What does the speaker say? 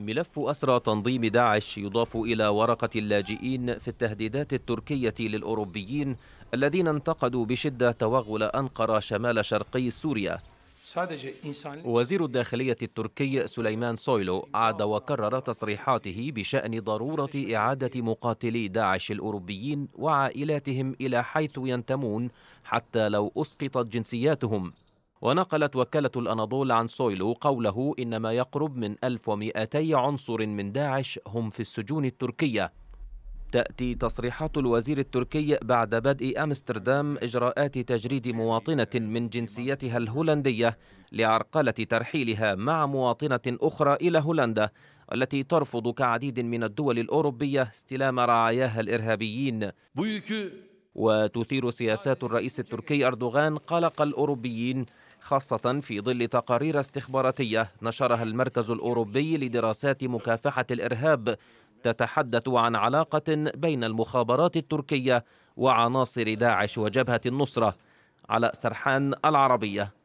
ملف أسرى تنظيم داعش يضاف إلى ورقة اللاجئين في التهديدات التركية للأوروبيين الذين انتقدوا بشدة توغل أنقرة شمال شرقي سوريا وزير الداخلية التركي سليمان سويلو عاد وكرر تصريحاته بشأن ضرورة إعادة مقاتلي داعش الأوروبيين وعائلاتهم إلى حيث ينتمون حتى لو أسقطت جنسياتهم ونقلت وكالة الأناضول عن سويلو قوله إن ما يقرب من 1200 عنصر من داعش هم في السجون التركية تأتي تصريحات الوزير التركي بعد بدء أمستردام إجراءات تجريد مواطنة من جنسيتها الهولندية لعرقلة ترحيلها مع مواطنة أخرى إلى هولندا التي ترفض كعديد من الدول الأوروبية استلام رعاياها الإرهابيين وتثير سياسات الرئيس التركي أردوغان قلق الأوروبيين خاصة في ظل تقارير استخباراتية نشرها المركز الأوروبي لدراسات مكافحة الإرهاب تتحدث عن علاقة بين المخابرات التركية وعناصر داعش وجبهة النصرة على سرحان العربية